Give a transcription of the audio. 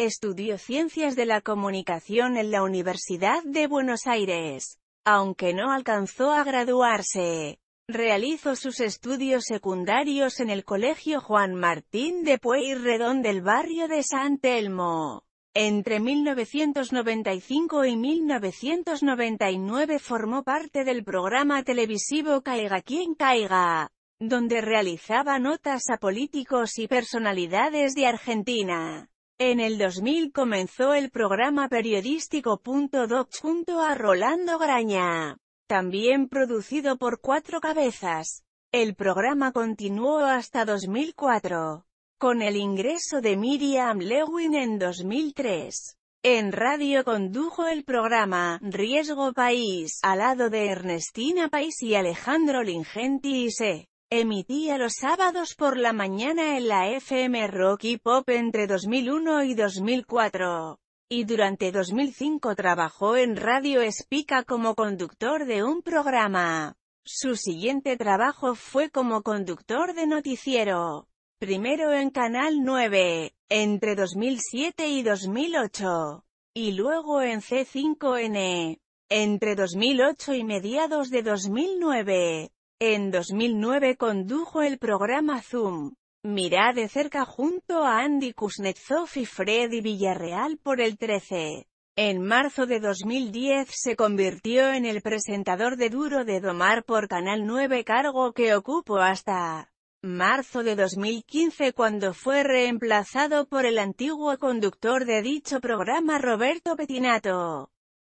Estudió Ciencias de la Comunicación en la Universidad de Buenos Aires. Aunque no alcanzó a graduarse, realizó sus estudios secundarios en el Colegio Juan Martín de Pueyrredón del barrio de San Telmo. Entre 1995 y 1999 formó parte del programa televisivo Caiga quien caiga, donde realizaba notas a políticos y personalidades de Argentina. En el 2000 comenzó el programa periodístico .doc junto a Rolando Graña, también producido por Cuatro Cabezas. El programa continuó hasta 2004, con el ingreso de Miriam Lewin en 2003. En radio condujo el programa Riesgo País, al lado de Ernestina País y Alejandro Lingenti y se Emitía los sábados por la mañana en la FM Rock y Pop entre 2001 y 2004. Y durante 2005 trabajó en Radio Espica como conductor de un programa. Su siguiente trabajo fue como conductor de noticiero. Primero en Canal 9, entre 2007 y 2008. Y luego en C5N, entre 2008 y mediados de 2009. En 2009 condujo el programa Zoom. Mirá de cerca junto a Andy Kuznetsov y Freddy Villarreal por el 13. En marzo de 2010 se convirtió en el presentador de Duro de Domar por Canal 9 cargo que ocupó hasta marzo de 2015 cuando fue reemplazado por el antiguo conductor de dicho programa Roberto Petinato.